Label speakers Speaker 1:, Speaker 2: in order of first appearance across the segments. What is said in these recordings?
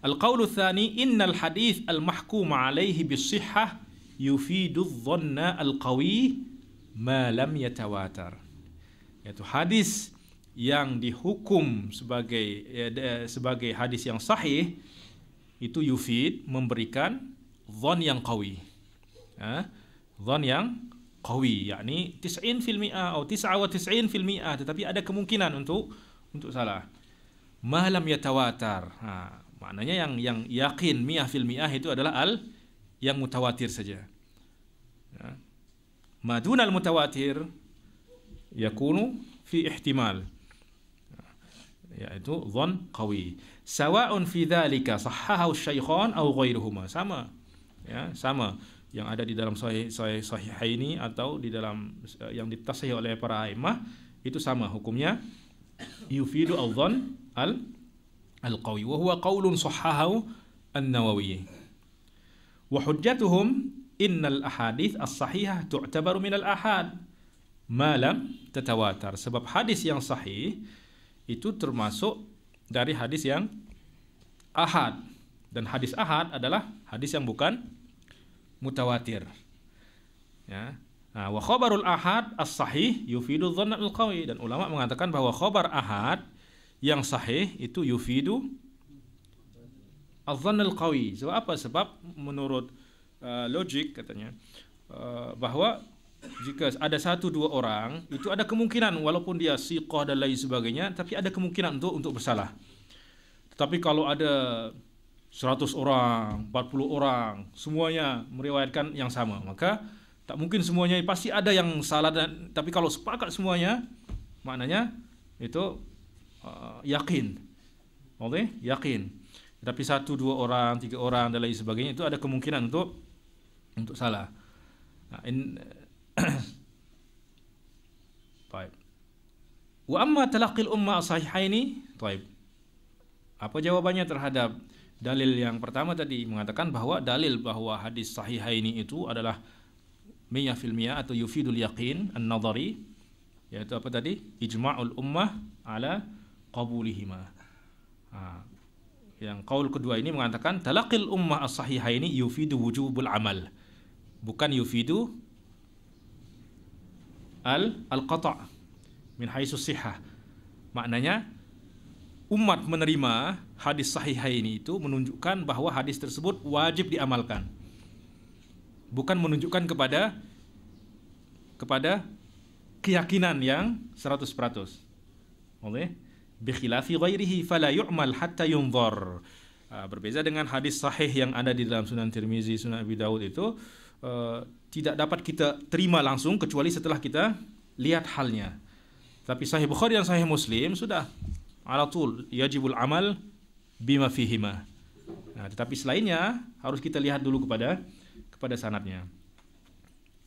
Speaker 1: Al-qawlu thani innal hadith al-mahkum alaihi bisihhah yufidu dhanna al-qawi ma lam yatawatar. Yaitu hadis yang dihukum sebagai eh, sebagai hadis yang sahih itu yufid memberikan dhon yang qawi. Eh, dhon yang qawi yakni 90 fil atau 99 fil mi'ah tetapi ada kemungkinan untuk untuk salah ma lam yatawatar ha, Maknanya yang yang yakin mi'ah fil mi'ah itu adalah al yang mutawatir saja. Ya. Madun al mutawatir yakunu fi ihtimal. Ya, yaitu zon qawi. Sawa'un fi dhalika sahahahu syaikhan au ghairuhuma. Sama. Ya, sama yang ada di dalam sahih sahih, sahih ini atau di dalam yang ditasahih oleh para aimah itu sama hukumnya yufidu al al al-qawi wa huwa qaulun sahahahu an-nawawi wa hujjatuhum al ahadith as-sahihah tu'tabaru al ahad malam tatawatar sebab hadis yang sahih itu termasuk dari hadis yang ahad dan hadis ahad adalah hadis yang bukan mutawatir ya nah, wa khabarul ahad as-sahih yufidu dhanna al-qawi dan ulama mengatakan bahwa khabar ahad yang sahih itu yufidu adzan al qawi sebab apa sebab menurut uh, logik katanya uh, bahwa jika ada satu dua orang itu ada kemungkinan walaupun dia siqah dan lain sebagainya tapi ada kemungkinan untuk untuk bersalah tetapi kalau ada 100 orang, 40 orang, semuanya meriwayatkan yang sama, maka tak mungkin semuanya pasti ada yang salah dan tapi kalau sepakat semuanya maknanya itu uh, yakin. Oleh yakin. Tapi satu dua orang, tiga orang dan lain sebagainya itu ada kemungkinan untuk untuk salah. Nah, in Baik. Wa amma talaqil umma sahihaini, taib. Apa jawabannya terhadap dalil yang pertama tadi mengatakan bahwa dalil bahwa hadis sahihaini itu adalah miyah atau yufidul yakin an-nadhari yaitu apa tadi ijma'ul ummah ala qabulihima. Nah, yang kaul kedua ini mengatakan talaqil ummah as sahihah ini yufidu wujubul amal. Bukan yufidu al al-qata' min haitsu sihah. Maknanya umat menerima hadis sahih ini itu menunjukkan bahwa hadis tersebut wajib diamalkan. Bukan menunjukkan kepada kepada keyakinan yang 100%. Oleh bikhilafi ghairihi fala yu'mal hatta yunzar. Ah, berbeza dengan hadis sahih yang ada di dalam Sunan Tirmizi, Sunan Abi Daud itu uh, tidak dapat kita terima langsung kecuali setelah kita lihat halnya. Tapi sahih Bukhari dan sahih Muslim sudah ala tul yajibul amal bima fihima. Nah, tetapi selainnya harus kita lihat dulu kepada kepada sanatnya.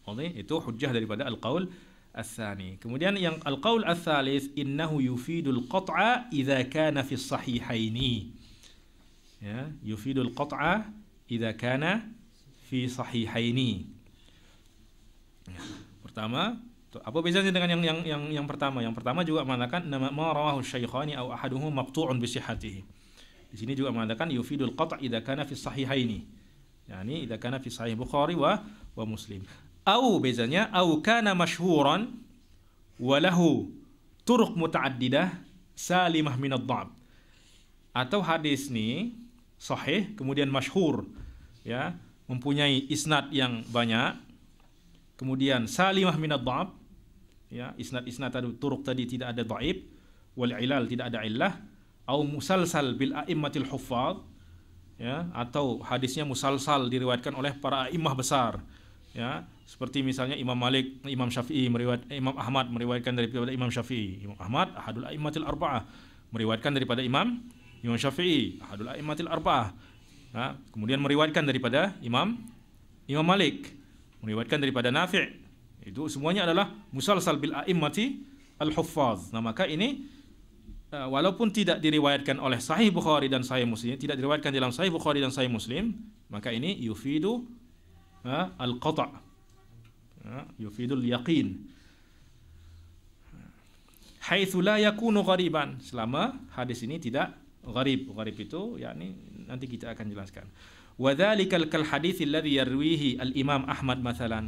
Speaker 1: Oleh itu hujjah daripada al-qaul Asani. Kemudian yang al-qaul ats-tsalits innahu yufidul qat'a idza kana fi sahihaini. Ya, yufidul qat'a idza kana fi sahihaini. Ya, pertama, apa bedanya dengan yang yang yang yang pertama? Yang pertama juga mengatakan nama ma rawahu syaikhani aw ahaduhum maqtu'un bi sihhatihi. Di sini juga mengatakan yufidul qat' idza kana fi sahihaini. Yani idza kana fi sahih Bukhari wa wa Muslim. Au bezanya au kana masyhuran walahu turuq mutaaddidah salimah minad dhab. Atau hadis ini sahih kemudian masyhur ya, mempunyai isnad yang banyak. Kemudian salimah minad dhab ya, isnad-isnad tadi turuq tadi tidak ada dhaif wal ilal tidak ada illah au musalsal bil a'immatil huffaz ya atau hadisnya musalsal diriwayatkan oleh para imah besar ya seperti misalnya Imam Malik, Imam Syafi'i meriwayat Imam Ahmad meriwayatkan daripada Imam Syafi'i, Imam Ahmad ahadul a'immatil arba'ah meriwayatkan daripada Imam Imam Syafi'i ahadul a'immatil arba'ah. Nah, kemudian meriwayatkan daripada Imam Imam Malik, meriwayatkan daripada Nafi' itu semuanya adalah musalsal bil a'immati al-huffaz. Nah, maka ini eh, walaupun tidak diriwayatkan oleh Sahih Bukhari dan Sahih Muslim, tidak diriwayatkan dalam Sahih Bukhari dan Sahih Muslim, maka ini yufidu al-qata' yufidul yaqin haitsu la yakunu ghariban selama hadis ini tidak gharib gharib itu yakni nanti kita akan jelaskan wa dzalikal الذي يرويه الإمام أحمد مثلا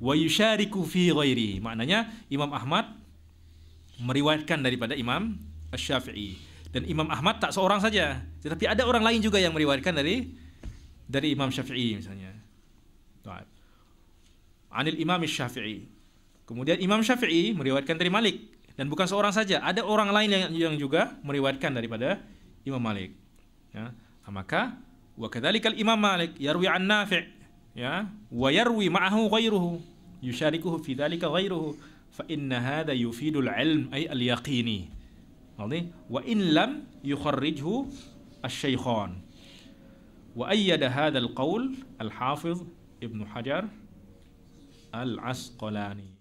Speaker 1: ويشارك ahmad mathalan maknanya imam ahmad meriwayatkan daripada imam asy-syafi'i dan imam ahmad tak seorang saja tetapi ada orang lain juga yang meriwayatkan dari dari imam syafi'i misalnya Anil Imam Syafi'i. Kemudian Imam Syafi'i meriwayatkan dari Malik dan bukan seorang saja, ada orang lain yang, yang juga meriwayatkan daripada Imam Malik. Ya. Nah, maka wa kadzalikal Imam Malik yarwi an Nafi' ya wa yarwi ma'ahu ghairuhu yusharikuhu fi dzalika ghairuhu fa inna hadha yufidul ilm ay al yaqini. wa in lam yukharrijhu asy-syaikhan. وأيد هذا القول الحافظ ابن حجر العسقلاني